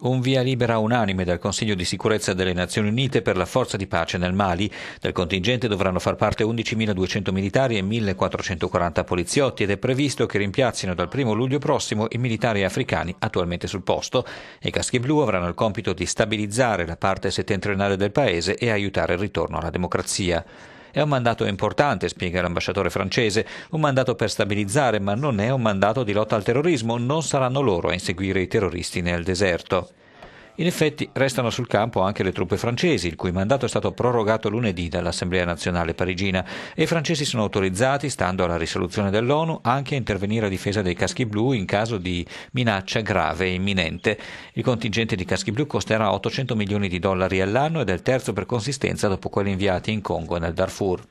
Un via libera unanime dal Consiglio di sicurezza delle Nazioni Unite per la forza di pace nel Mali. Del contingente dovranno far parte 11.200 militari e 1.440 poliziotti ed è previsto che rimpiazzino dal 1 luglio prossimo i militari africani attualmente sul posto. I caschi blu avranno il compito di stabilizzare la parte settentrionale del paese e aiutare il ritorno alla democrazia. È un mandato importante, spiega l'ambasciatore francese, un mandato per stabilizzare, ma non è un mandato di lotta al terrorismo, non saranno loro a inseguire i terroristi nel deserto. In effetti restano sul campo anche le truppe francesi, il cui mandato è stato prorogato lunedì dall'Assemblea nazionale parigina e i francesi sono autorizzati, stando alla risoluzione dell'ONU, anche a intervenire a difesa dei caschi blu in caso di minaccia grave e imminente. Il contingente di caschi blu costerà 800 milioni di dollari all'anno ed è il terzo per consistenza dopo quelli inviati in Congo e nel Darfur.